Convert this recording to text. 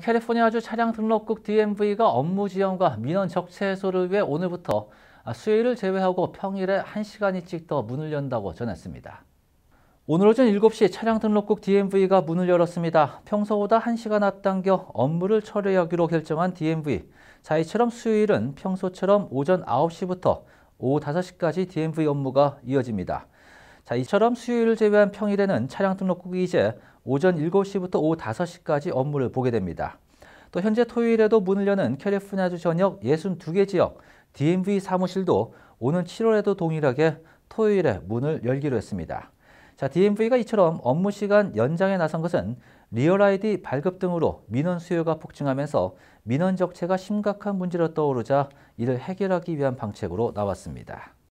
캘리포니아주 차량 등록국 DMV가 업무 지연과 민원 적체 해소를 위해 오늘부터 수요일을 제외하고 평일에 1시간 일찍 더 문을 연다고 전했습니다. 오늘 오전 7시 차량 등록국 DMV가 문을 열었습니다. 평소보다 1시간 앞당겨 업무를 처리하기로 결정한 DMV. 자, 이처럼 수요일은 평소처럼 오전 9시부터 오후 5시까지 DMV 업무가 이어집니다. 자, 이처럼 수요일을 제외한 평일에는 차량 등록국이 이제 오전 7시부터 오후 5시까지 업무를 보게 됩니다. 또 현재 토요일에도 문을 여는 캘리포니아주 전역 62개 지역 DMV 사무실도 오는 7월에도 동일하게 토요일에 문을 열기로 했습니다. 자, DMV가 이처럼 업무 시간 연장에 나선 것은 리얼 아이디 발급 등으로 민원 수요가 폭증하면서 민원 적체가 심각한 문제로 떠오르자 이를 해결하기 위한 방책으로 나왔습니다.